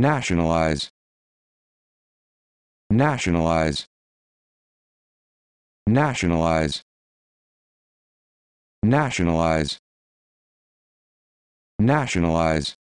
nationalize nationalize nationalize nationalize nationalize